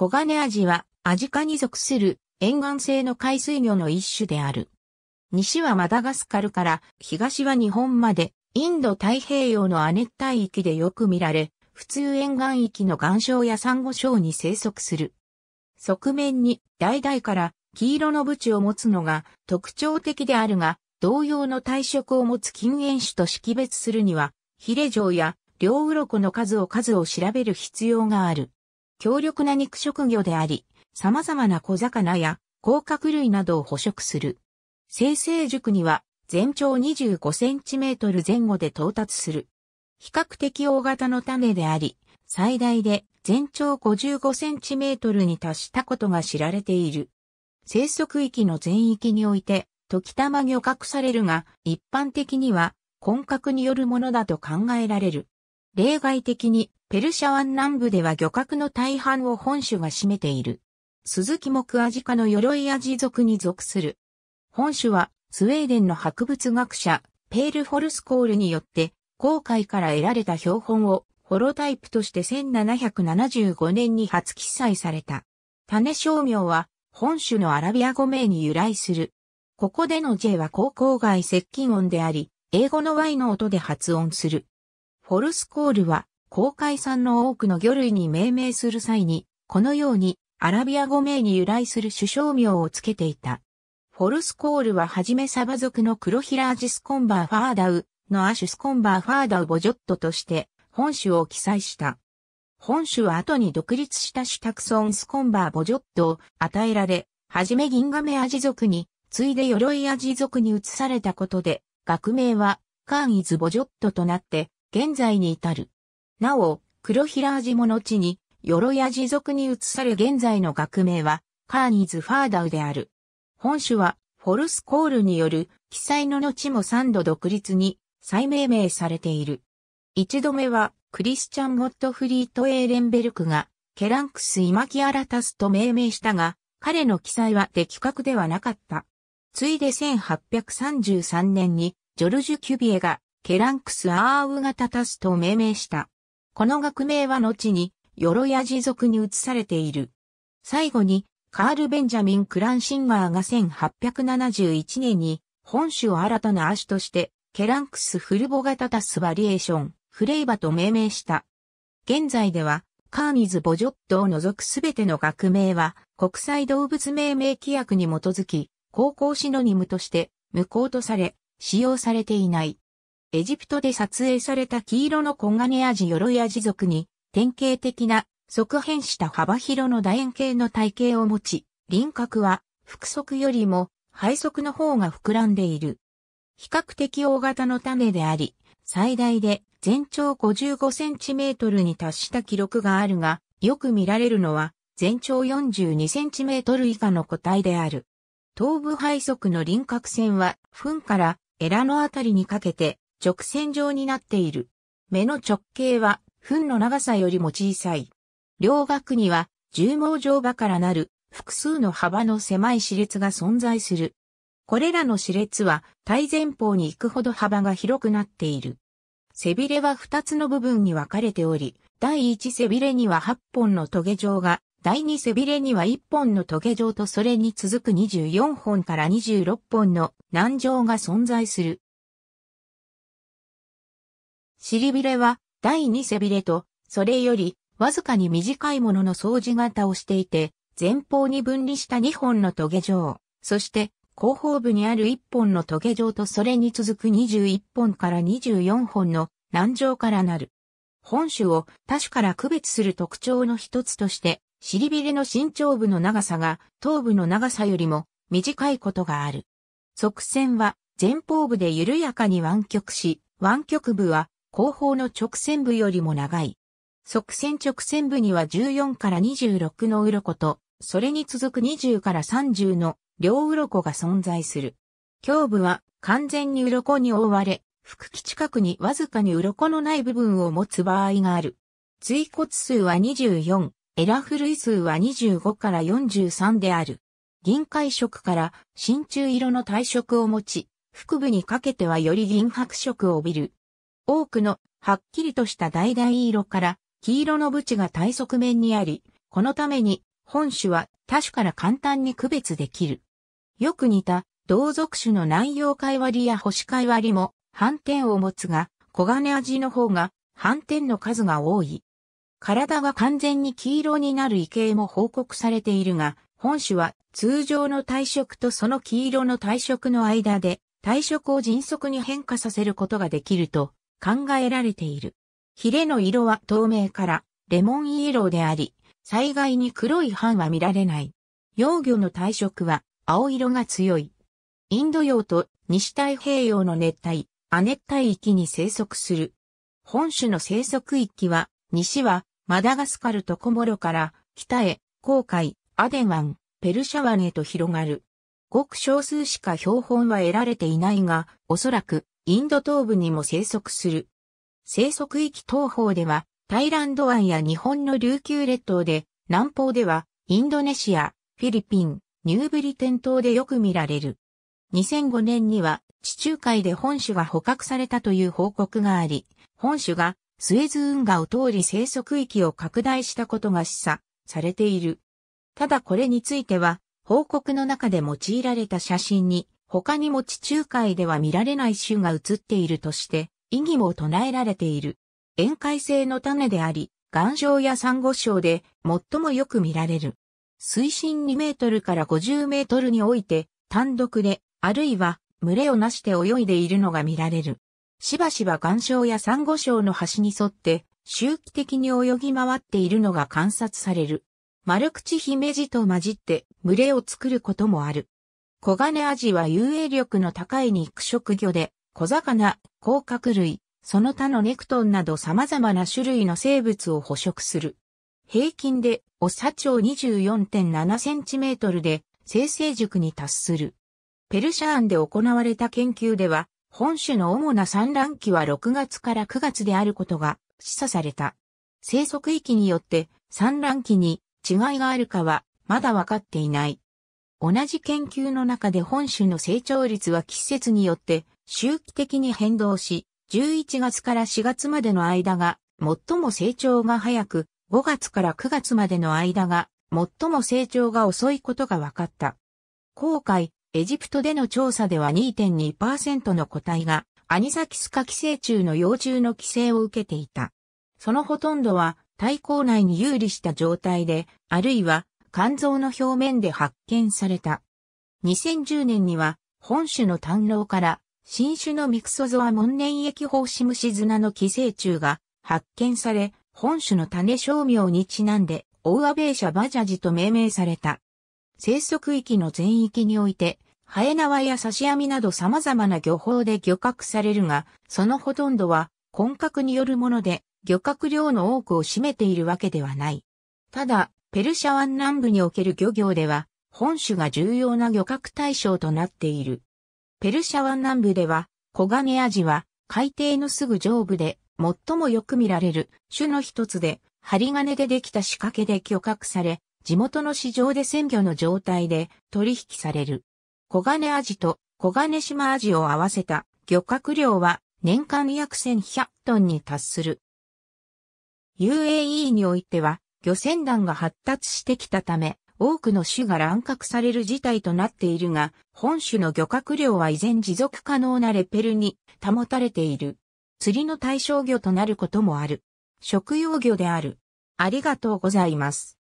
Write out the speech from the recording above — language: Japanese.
コガネアジはアジ科に属する沿岸性の海水魚の一種である。西はマダガスカルから東は日本までインド太平洋の亜熱帯域でよく見られ、普通沿岸域の岩礁や珊瑚礁に生息する。側面に代々から黄色のブチを持つのが特徴的であるが、同様の体色を持つ禁煙種と識別するには、ヒレ状や両鱗の数を数を調べる必要がある。強力な肉食魚であり、様々な小魚や甲殻類などを捕食する。生成塾には全長25センチメートル前後で到達する。比較的大型の種であり、最大で全長55センチメートルに達したことが知られている。生息域の全域において、時たま漁獲されるが、一般的には、混獲によるものだと考えられる。例外的にペルシャ湾南部では漁獲の大半を本種が占めている。鈴木木アジ科の鎧アジ族に属する。本種はスウェーデンの博物学者ペール・フォルスコールによって航海から得られた標本をホロタイプとして1775年に初記載された。種商名は本種のアラビア語名に由来する。ここでの J は高校外接近音であり、英語の Y の音で発音する。フォルスコールは、航海産の多くの魚類に命名する際に、このようにアラビア語名に由来する首相名をつけていた。フォルスコールははじめサバ族のクロヒラージスコンバーファーダウのアシュスコンバーファーダウボジョットとして本種を記載した。本種は後に独立したシュタクソンスコンバーボジョットを与えられ、はじめ銀亀アジ族に、ついで鎧アジ族に移されたことで、学名はカーンイズボジョットとなって、現在に至る。なお、黒平寺も後に、鎧屋持続に移され現在の学名は、カーニーズ・ファーダウである。本種は、フォルスコールによる記載の後も三度独立に再命名されている。一度目は、クリスチャン・ゴットフリート・エーレンベルクが、ケランクス・イマキアラタスと命名したが、彼の記載は的確ではなかった。ついで1833年に、ジョルジュ・キュビエがケランクス・アーウガタタスと命名した。この学名は後に、鎧屋持続に移されている。最後に、カール・ベンジャミン・クランシンガーが1871年に、本種を新たな亜種として、ケランクス・フルボガタタス・バリエーション、フレイバと命名した。現在では、カーニズ・ボジョットを除くすべての学名は、国際動物命名規約に基づき、高校シノニムとして、無効とされ、使用されていない。エジプトで撮影された黄色のガ金アジ鎧アジ族に、典型的な、側変した幅広の楕円形の体型を持ち、輪郭は、腹側よりも、背側の方が膨らんでいる。比較的大型の種であり、最大で全長 55cm に達した記録があるが、よく見られるのは全長 42cm 以下の個体である。頭部背側の輪郭線は、糞からエラのあたりにかけて直線状になっている。目の直径は、糞の長さよりも小さい。両額には、重毛状場からなる、複数の幅の狭い歯列が存在する。これらの歯列は、体前方に行くほど幅が広くなっている。背びれは2つの部分に分かれており、第1背びれには8本の棘状が、第2背びれには1本の棘状とそれに続く24本から26本の難状が存在する。尻びれは第二背びれと、それよりわずかに短いものの掃除型をしていて、前方に分離した2本の棘状、そして後方部にある1本の棘状とそれに続く21本から24本の軟状からなる。本種を多種から区別する特徴の一つとして、尻びれの身長部の長さが頭部の長さよりも短いことがある。側線は前方部で緩やかに湾曲し、湾曲部は後方の直線部よりも長い。側線直線部には14から26の鱗と、それに続く20から30の両鱗が存在する。胸部は完全に鱗に覆われ、腹気近くにわずかに鱗のない部分を持つ場合がある。椎骨数は24、エラフ類数は25から43である。銀灰色から真鍮色の体色を持ち、腹部にかけてはより銀白色を帯びる。多くのはっきりとした橙色から黄色の縁が体側面にあり、このために本種は多種から簡単に区別できる。よく似た同族種の南洋貝割や星貝割も斑点を持つが、黄金味の方が斑点の数が多い。体が完全に黄色になる異形も報告されているが、本種は通常の体色とその黄色の体色の間で体色を迅速に変化させることができると考えられている。ヒレの色は透明からレモンイエローであり、災害に黒い斑は見られない。幼魚の体色は青色が強い。インド洋と西太平洋の熱帯、亜熱帯域に生息する。本種の生息域は、西はマダガスカルとコモロから北へ、航海、アデン湾、ペルシャ湾へと広がる。ごく少数しか標本は得られていないが、おそらくインド東部にも生息する。生息域東方では、タイランド湾や日本の琉球列島で、南方では、インドネシア、フィリピン、ニューブリテン島でよく見られる。2005年には、地中海で本種が捕獲されたという報告があり、本種がスエズ運河を通り生息域を拡大したことが示唆されている。ただこれについては、報告の中で用いられた写真に他にも地中海では見られない種が映っているとして、意義も唱えられている。宴会性の種であり、岩礁や珊瑚礁で最もよく見られる。水深2メートルから50メートルにおいて、単独で、あるいは群れをなして泳いでいるのが見られる。しばしば岩礁や珊瑚礁の端に沿って、周期的に泳ぎ回っているのが観察される。丸口姫路と混じって群れを作ることもある。小金ジは遊泳力の高い肉食魚で、小魚、甲殻類、その他のネクトンなど様々な種類の生物を捕食する。平均で、おさ長2 4 7トルで、生成熟に達する。ペルシャーンで行われた研究では、本種の主な産卵期は6月から9月であることが示唆された。生息域によって産卵期に違いがあるかはまだわかっていない。同じ研究の中で本種の成長率は季節によって周期的に変動し、11月から4月までの間が最も成長が早く、5月から9月までの間が最も成長が遅いことが分かった。今回、エジプトでの調査では2.2%の個体がアニサキス化寄生虫の幼虫の寄生を受けていた。そのほとんどは体口内に有利した状態で、あるいは肝臓の表面で発見された。2010年には本種の胆老から新種のミクソゾア門ン。液胞シムシズナの寄生虫が発見され、本種の種商名にちなんで、オウアベーシャバジャジと命名された。生息域の全域において、ハエナワや刺し網など様々な漁法で漁獲されるが、そのほとんどは根核によるもので、漁獲量の多くを占めているわけではない。ただ、ペルシャ湾南部における漁業では、本種が重要な漁獲対象となっている。ペルシャ湾南部では、コガネアジは海底のすぐ上部で最もよく見られる種の一つで、針金でできた仕掛けで漁獲され、地元の市場で鮮魚の状態で取引される。コガネアジとコガネシマアジを合わせた漁獲量は年間約1100トンに達する。UAE においては漁船団が発達してきたため、多くの種が乱獲される事態となっているが、本種の漁獲量は依然持続可能なレペルに保たれている。釣りの対象魚となることもある。食用魚である。ありがとうございます。